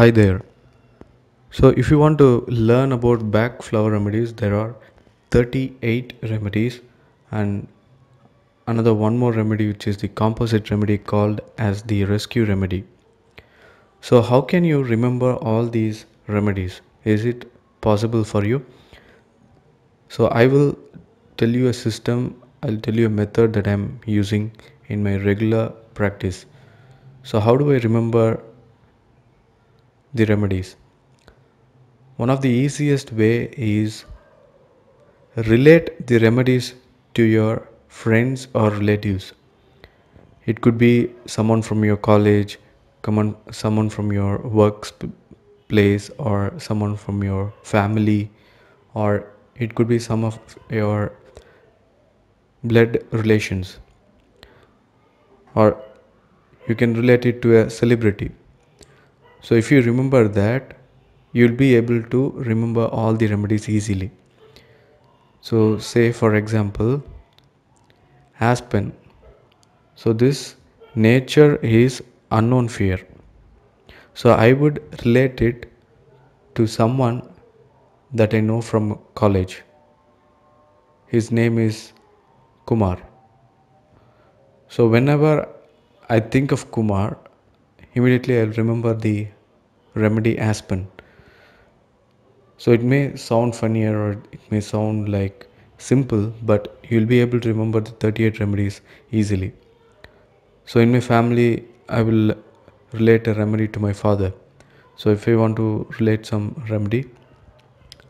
Hi there. So, if you want to learn about back flower remedies, there are 38 remedies and another one more remedy which is the composite remedy called as the rescue remedy. So, how can you remember all these remedies? Is it possible for you? So, I will tell you a system, I'll tell you a method that I'm using in my regular practice. So, how do I remember the remedies one of the easiest way is relate the remedies to your friends or relatives it could be someone from your college someone, from your workplace or someone from your family or it could be some of your blood relations or you can relate it to a celebrity so if you remember that, you'll be able to remember all the remedies easily. So say for example, aspen. So this nature is unknown fear. So I would relate it to someone that I know from college. His name is Kumar. So whenever I think of Kumar, immediately I'll remember the remedy aspen so it may sound funnier or it may sound like simple but you'll be able to remember the 38 remedies easily so in my family i will relate a remedy to my father so if i want to relate some remedy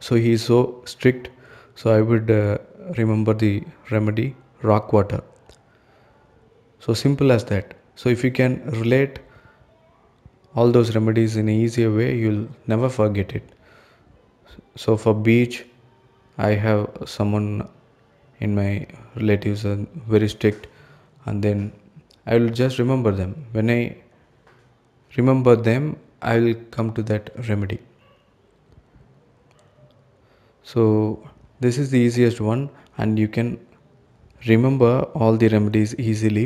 so he is so strict so i would uh, remember the remedy rock water so simple as that so if you can relate all those remedies in an easier way you'll never forget it so for beach i have someone in my relatives are uh, very strict and then i will just remember them when i remember them i will come to that remedy so this is the easiest one and you can remember all the remedies easily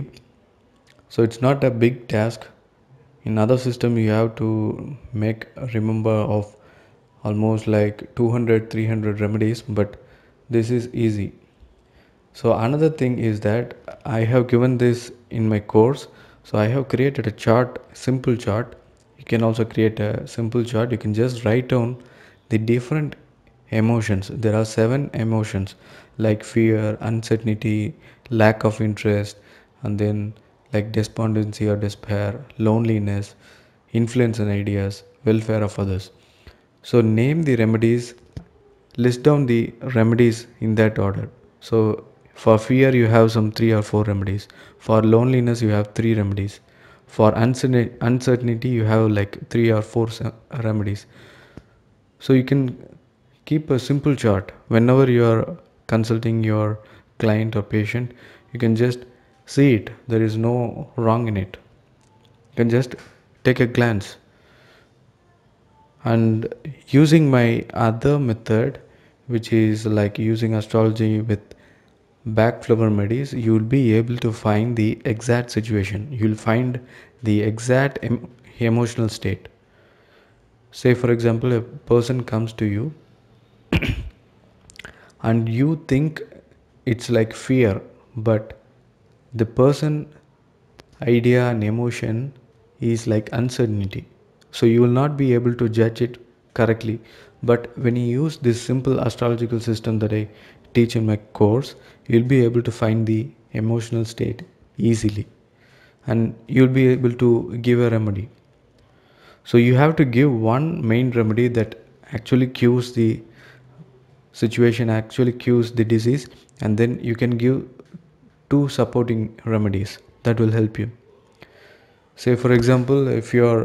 so it's not a big task in other system you have to make remember of almost like 200 300 remedies but this is easy so another thing is that i have given this in my course so i have created a chart simple chart you can also create a simple chart you can just write down the different emotions there are seven emotions like fear uncertainty lack of interest and then like despondency or despair, loneliness, influence and ideas, welfare of others. So, name the remedies, list down the remedies in that order. So, for fear, you have some three or four remedies. For loneliness, you have three remedies. For uncertainty, you have like three or four remedies. So, you can keep a simple chart whenever you are consulting your client or patient. You can just see it there is no wrong in it you can just take a glance and using my other method which is like using astrology with back flower medis you will be able to find the exact situation you will find the exact em- emotional state say for example a person comes to you and you think it's like fear but the person idea and emotion is like uncertainty so you will not be able to judge it correctly but when you use this simple astrological system that i teach in my course you'll be able to find the emotional state easily and you'll be able to give a remedy so you have to give one main remedy that actually cures the situation actually cures the disease and then you can give two supporting remedies that will help you. Say, for example, if your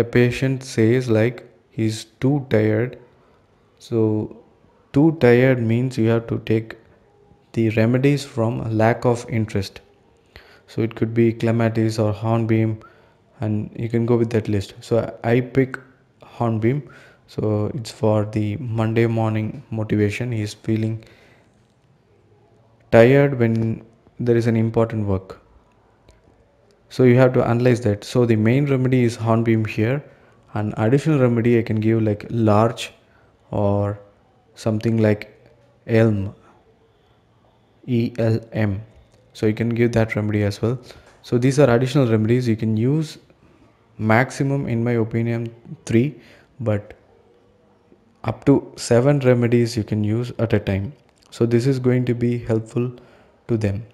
a patient says like he's too tired, so too tired means you have to take the remedies from lack of interest. So it could be clematis or hornbeam, and you can go with that list. So I pick hornbeam. So it's for the Monday morning motivation. He's feeling tired when there is an important work. So you have to analyze that. So the main remedy is hornbeam here. An additional remedy I can give like larch or something like elm. ELM. So you can give that remedy as well. So these are additional remedies you can use maximum in my opinion 3 but up to 7 remedies you can use at a time. So this is going to be helpful to them.